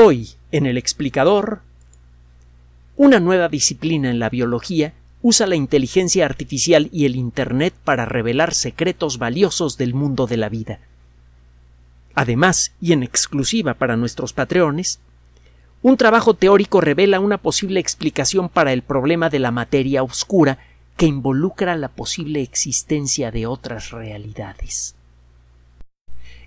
Hoy, en el explicador, una nueva disciplina en la biología usa la inteligencia artificial y el Internet para revelar secretos valiosos del mundo de la vida. Además, y en exclusiva para nuestros patreones, un trabajo teórico revela una posible explicación para el problema de la materia oscura que involucra la posible existencia de otras realidades.